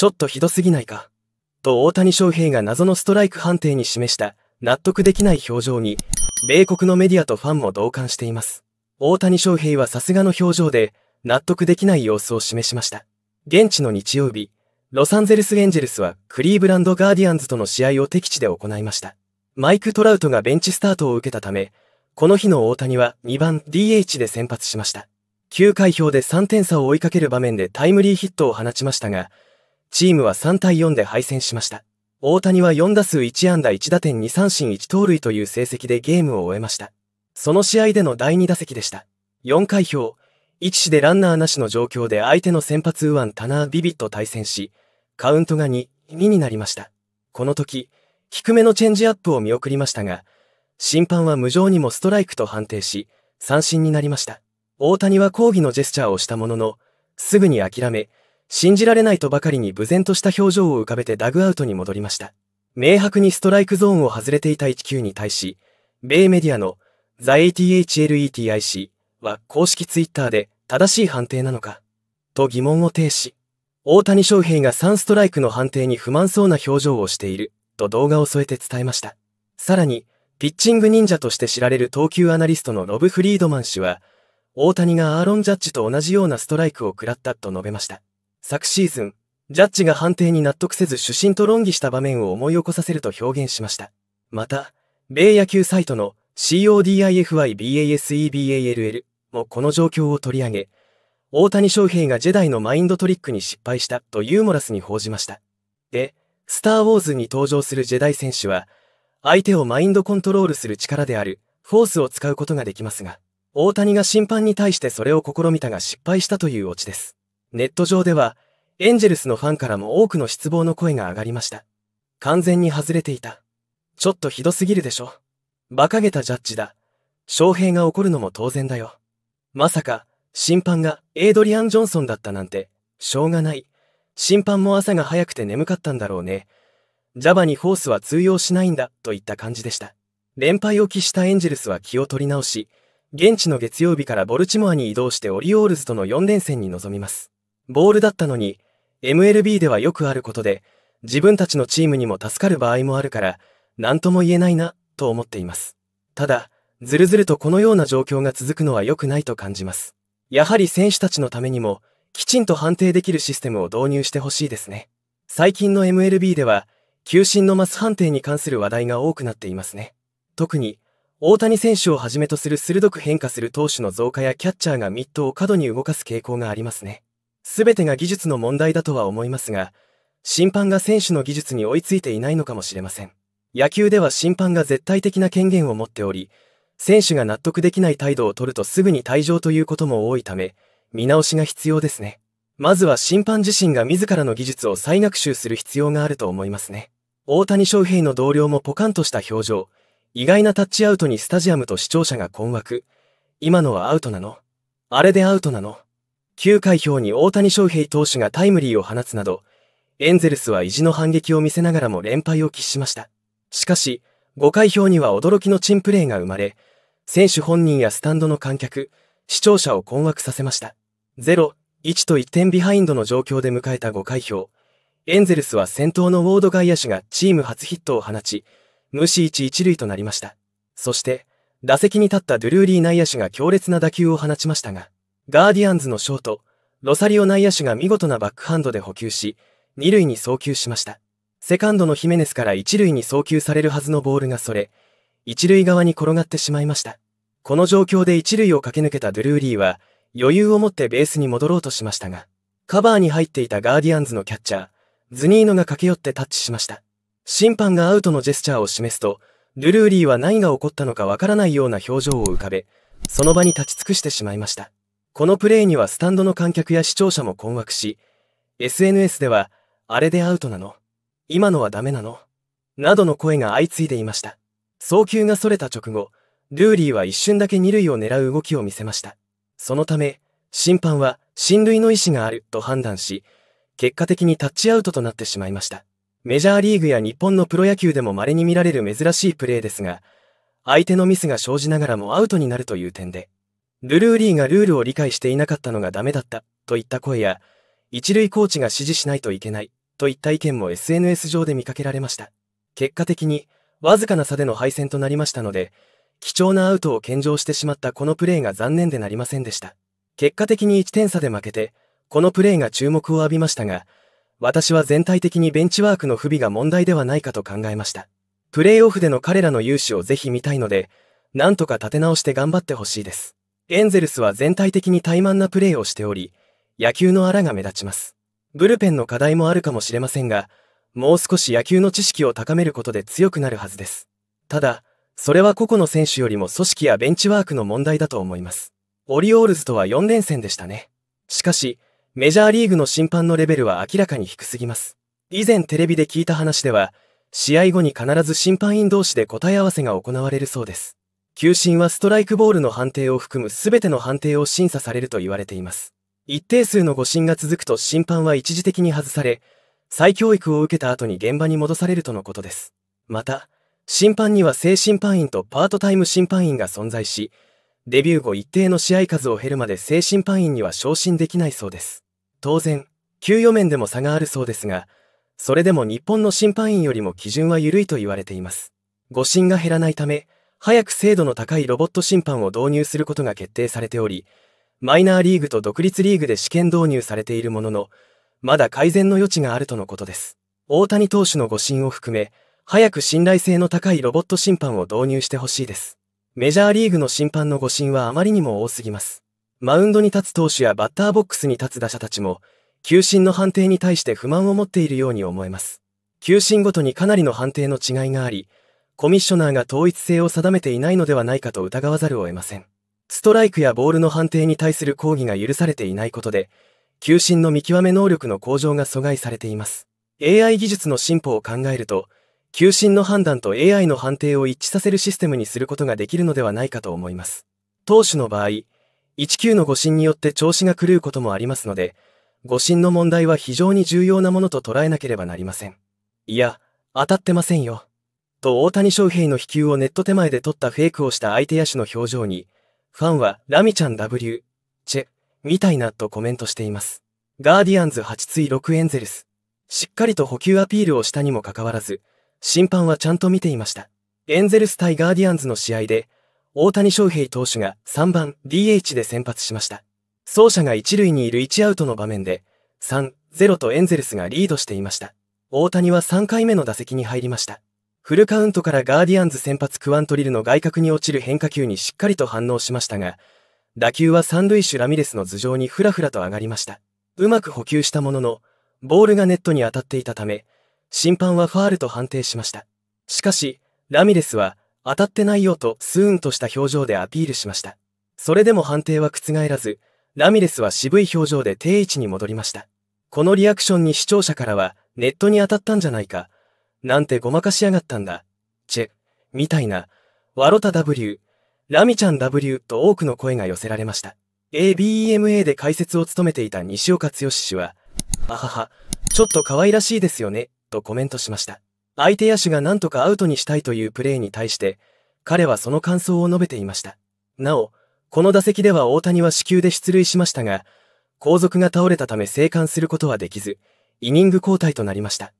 ちょっとひどすぎないか。と大谷翔平が謎のストライク判定に示した納得できない表情に、米国のメディアとファンも同感しています。大谷翔平はさすがの表情で、納得できない様子を示しました。現地の日曜日、ロサンゼルスエンジェルスはクリーブランドガーディアンズとの試合を敵地で行いました。マイク・トラウトがベンチスタートを受けたため、この日の大谷は2番 DH で先発しました。9回表で3点差を追いかける場面でタイムリーヒットを放ちましたが、チームは3対4で敗戦しました。大谷は4打数1安打1打点2三振1盗塁という成績でゲームを終えました。その試合での第2打席でした。4回表、1死でランナーなしの状況で相手の先発右腕タナー・ビビッと対戦し、カウントが2、2になりました。この時、低めのチェンジアップを見送りましたが、審判は無情にもストライクと判定し、三振になりました。大谷は抗議のジェスチャーをしたものの、すぐに諦め、信じられないとばかりに無然とした表情を浮かべてダグアウトに戻りました。明白にストライクゾーンを外れていた19に対し、米メディアのザ ATHLETIC は公式ツイッターで正しい判定なのかと疑問を呈し、大谷翔平が3ストライクの判定に不満そうな表情をしていると動画を添えて伝えました。さらに、ピッチング忍者として知られる投球アナリストのロブ・フリードマン氏は、大谷がアーロン・ジャッジと同じようなストライクを食らったと述べました。昨シーズン、ジャッジが判定に納得せず主審と論議した場面を思い起こさせると表現しました。また、米野球サイトの CODIFYBASEBALL もこの状況を取り上げ、大谷翔平がジェダイのマインドトリックに失敗したとユーモラスに報じました。で、スター・ウォーズに登場するジェダイ選手は、相手をマインドコントロールする力である、フォースを使うことができますが、大谷が審判に対してそれを試みたが失敗したというオチです。ネット上では、エンジェルスのファンからも多くの失望の声が上がりました。完全に外れていた。ちょっとひどすぎるでしょ。馬鹿げたジャッジだ。翔平が怒るのも当然だよ。まさか、審判がエイドリアン・ジョンソンだったなんて、しょうがない。審判も朝が早くて眠かったんだろうね。ジャバにホースは通用しないんだ、といった感じでした。連敗を喫したエンジェルスは気を取り直し、現地の月曜日からボルチモアに移動してオリオールズとの4連戦に臨みます。ボールだったのに、MLB ではよくあることで、自分たちのチームにも助かる場合もあるから、何とも言えないな、と思っています。ただ、ずるずるとこのような状況が続くのは良くないと感じます。やはり選手たちのためにも、きちんと判定できるシステムを導入してほしいですね。最近の MLB では、球審のマス判定に関する話題が多くなっていますね。特に、大谷選手をはじめとする鋭く変化する投手の増加やキャッチャーがミットを過度に動かす傾向がありますね。全てが技術の問題だとは思いますが、審判が選手の技術に追いついていないのかもしれません。野球では審判が絶対的な権限を持っており、選手が納得できない態度を取るとすぐに退場ということも多いため、見直しが必要ですね。まずは審判自身が自らの技術を再学習する必要があると思いますね。大谷翔平の同僚もポカンとした表情、意外なタッチアウトにスタジアムと視聴者が困惑。今のはアウトなのあれでアウトなの9回表に大谷翔平投手がタイムリーを放つなど、エンゼルスは意地の反撃を見せながらも連敗を喫しました。しかし、5回表には驚きの珍プレーが生まれ、選手本人やスタンドの観客、視聴者を困惑させました。0、1と1点ビハインドの状況で迎えた5回表、エンゼルスは先頭のウォード外野手がチーム初ヒットを放ち、無視1、1塁となりました。そして、打席に立ったドゥルーリー内野手が強烈な打球を放ちましたが、ガーディアンズのショート、ロサリオ内野手が見事なバックハンドで補給し、二塁に送球しました。セカンドのヒメネスから一塁に送球されるはずのボールがそれ、一塁側に転がってしまいました。この状況で一塁を駆け抜けたドゥルーリーは、余裕を持ってベースに戻ろうとしましたが、カバーに入っていたガーディアンズのキャッチャー、ズニーノが駆け寄ってタッチしました。審判がアウトのジェスチャーを示すと、ドゥルーリーは何が起こったのかわからないような表情を浮かべ、その場に立ち尽くしてしまいました。このプレーにはスタンドの観客や視聴者も困惑し、SNS では、あれでアウトなの今のはダメなのなどの声が相次いでいました。送球がそれた直後、ルーリーは一瞬だけ二塁を狙う動きを見せました。そのため、審判は、進塁の意思があると判断し、結果的にタッチアウトとなってしまいました。メジャーリーグや日本のプロ野球でも稀に見られる珍しいプレーですが、相手のミスが生じながらもアウトになるという点で、ルルーリーがルールを理解していなかったのがダメだったといった声や、一塁コーチが指示しないといけないといった意見も SNS 上で見かけられました。結果的に、わずかな差での敗戦となりましたので、貴重なアウトを献上してしまったこのプレーが残念でなりませんでした。結果的に1点差で負けて、このプレーが注目を浴びましたが、私は全体的にベンチワークの不備が問題ではないかと考えました。プレーオフでの彼らの勇姿をぜひ見たいので、何とか立て直して頑張ってほしいです。エンゼルスは全体的に怠慢なプレーをしており、野球の荒が目立ちます。ブルペンの課題もあるかもしれませんが、もう少し野球の知識を高めることで強くなるはずです。ただ、それは個々の選手よりも組織やベンチワークの問題だと思います。オリオールズとは4連戦でしたね。しかし、メジャーリーグの審判のレベルは明らかに低すぎます。以前テレビで聞いた話では、試合後に必ず審判員同士で答え合わせが行われるそうです。球審はストライクボールの判定を含む全ての判定を審査されると言われています。一定数の誤審が続くと審判は一時的に外され、再教育を受けた後に現場に戻されるとのことです。また、審判には正審判員とパートタイム審判員が存在し、デビュー後一定の試合数を減るまで正審判員には昇進できないそうです。当然、給与面でも差があるそうですが、それでも日本の審判員よりも基準は緩いと言われています。誤審が減らないため、早く精度の高いロボット審判を導入することが決定されており、マイナーリーグと独立リーグで試験導入されているものの、まだ改善の余地があるとのことです。大谷投手の誤審を含め、早く信頼性の高いロボット審判を導入してほしいです。メジャーリーグの審判の誤審はあまりにも多すぎます。マウンドに立つ投手やバッターボックスに立つ打者たちも、球審の判定に対して不満を持っているように思えます。球審ごとにかなりの判定の違いがあり、コミッショナーが統一性を定めていないのではないかと疑わざるを得ません。ストライクやボールの判定に対する抗議が許されていないことで、球審の見極め能力の向上が阻害されています。AI 技術の進歩を考えると、球審の判断と AI の判定を一致させるシステムにすることができるのではないかと思います。投手の場合、1球の誤審によって調子が狂うこともありますので、誤審の問題は非常に重要なものと捉えなければなりません。いや、当たってませんよ。と大谷翔平の飛球をネット手前で取ったフェイクをした相手野手の表情に、ファンはラミちゃん W、チェ、みたいなとコメントしています。ガーディアンズ8対6エンゼルス。しっかりと補給アピールをしたにもかかわらず、審判はちゃんと見ていました。エンゼルス対ガーディアンズの試合で、大谷翔平投手が3番 DH で先発しました。走者が1塁にいる1アウトの場面で、3、0とエンゼルスがリードしていました。大谷は3回目の打席に入りました。フルカウントからガーディアンズ先発クワントリルの外角に落ちる変化球にしっかりと反応しましたが、打球は三塁手ラミレスの頭上にふらふらと上がりました。うまく補給したものの、ボールがネットに当たっていたため、審判はファールと判定しました。しかし、ラミレスは、当たってないよとスーンとした表情でアピールしました。それでも判定は覆らず、ラミレスは渋い表情で定位置に戻りました。このリアクションに視聴者からは、ネットに当たったんじゃないか、なんてごまかしやがったんだ。チェ、みたいな、ワロタ W、ラミちゃん W と多くの声が寄せられました。ABEMA で解説を務めていた西岡剛氏は、あはは、ちょっと可愛らしいですよね、とコメントしました。相手野手が何とかアウトにしたいというプレーに対して、彼はその感想を述べていました。なお、この打席では大谷は死球で出塁しましたが、後続が倒れたため生還することはできず、イニング交代となりました。